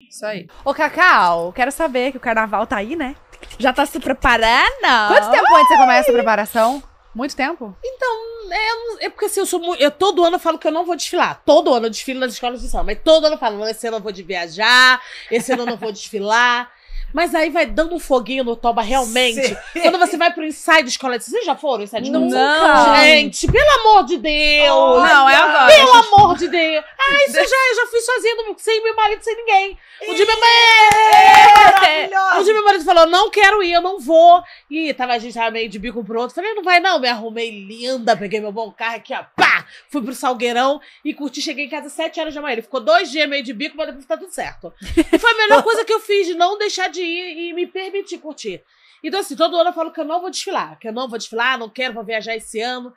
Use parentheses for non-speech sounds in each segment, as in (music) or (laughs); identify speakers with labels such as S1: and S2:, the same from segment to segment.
S1: Isso aí. Ô, Cacau, quero saber que o carnaval tá aí, né? Já tá se preparando? Quanto tempo antes você começa a preparação? Muito tempo? Então, é, é porque assim, eu sou muito. Eu, todo ano eu falo que eu não vou desfilar. Todo ano eu desfilo nas escolas de samba. Mas todo ano eu falo, esse ano eu vou de viajar, esse ano eu não vou desfilar. Mas aí vai dando um foguinho no toba realmente. Sim. Quando você vai pro ensaio de escola, vocês já foram ensaio de escola? Não, gente, pelo amor de Deus. Oh, não, é agora. Pelo gente... amor de Deus. Ah, isso já, eu já fiz sozinha, sem meu marido, sem ninguém. Um dia meu marido... Um dia meu marido falou, não quero ir, eu não vou. E tava, a gente tava meio de bico pro outro. Falei, não vai não, me arrumei linda, peguei meu bom carro aqui, ó, pá! fui pro Salgueirão e curti. Cheguei em casa sete horas da manhã. Ele ficou dois dias meio de bico, mas depois tá tudo certo. E foi a melhor coisa que eu fiz, de não deixar de ir e me permitir curtir. Então, assim, todo ano eu falo que eu não vou desfilar, que eu não vou desfilar, não quero, vou viajar esse ano.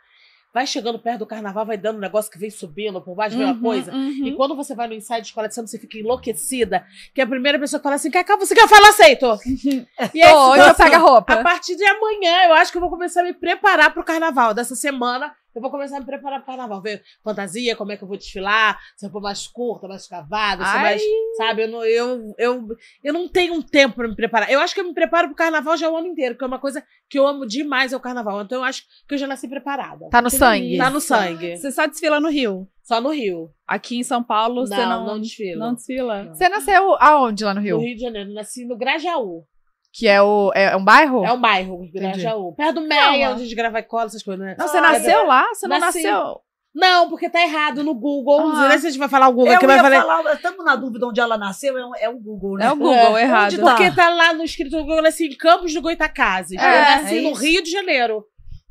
S1: Vai chegando perto do carnaval, vai dando um negócio que vem subindo, por baixo uhum, mesma coisa. Uhum. E quando você vai no ensaio de escola de samba, você fica enlouquecida, que a primeira pessoa que fala assim, Cacá, você quer falar, aceito. (laughs) e aí, oh, então, eu a assim, roupa. A partir de amanhã, eu acho que eu vou começar a me preparar pro carnaval dessa semana, eu vou começar a me preparar para o carnaval. Ver fantasia, como é que eu vou desfilar, se eu vou mais curta, mais cavada, se mais. Sabe, eu não, eu, eu, eu não tenho um tempo para me preparar. Eu acho que eu me preparo para o carnaval já o ano inteiro, que é uma coisa que eu amo demais é o carnaval. Então eu acho que eu já nasci preparada. Tá no Porque sangue. Tá no sangue. Você só desfila no Rio? Só no Rio. Aqui em São Paulo, não, você não, não desfila. Não desfila. Não. Você nasceu aonde lá no Rio? No Rio de Janeiro. Nasci no Grajaú. Que é, o, é, é um bairro? É um bairro, Grajaú. Perto do Meia, onde a gente grava cola, essas coisas, né? Não, ah, você nasceu é lá? Você não Nasci. nasceu... Não, porque tá errado no Google. Ah, não sei se a gente vai falar o Google. Eu que vai falar... falar... Estamos na dúvida onde ela nasceu, é, um, é o Google, né? É o Google, é, errado. Onde, tá? porque tá lá no escrito do Google, assim, Campos do Goitacazes. É, eu nasci é no Rio de Janeiro.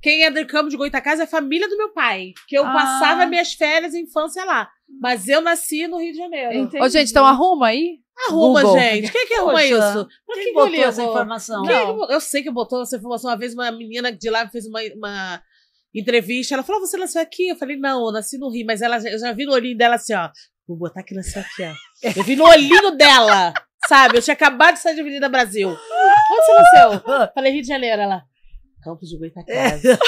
S1: Quem é do Campo de Goitacás é a família do meu pai, que eu ah. passava minhas férias e infância lá. Mas eu nasci no Rio de Janeiro. Entendi. Ô, gente, então arruma aí. Arruma, Google. gente. Quem é que arruma Poxa, isso? Pra quem, botou essa informação? Quem, é eu sei que botou essa informação. Uma vez uma menina de lá fez uma, uma entrevista. Ela falou: ah, Você nasceu aqui? Eu falei: Não, eu nasci no Rio. Mas ela, eu já vi no olhinho dela assim: Ó, vou botar que nasceu aqui, ó. Eu vi no olhinho dela, sabe? Eu tinha acabado de sair de Avenida Brasil. Onde você nasceu? Falei: Rio de Janeiro, ela. Campos de Goitacazes. É. (laughs)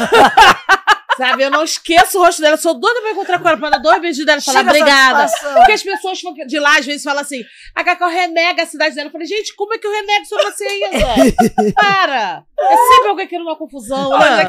S1: Sabe, eu não esqueço o rosto dela, sou doida pra encontrar com ela, pra dar dois beijos dela e falar obrigada. Porque as pessoas de lá às vezes falam assim: a Cacau renega a cidade dela. Eu falei, gente, como é que eu renego sobre você ainda? (laughs) Para! É sempre alguém querendo uma confusão. Olha, né?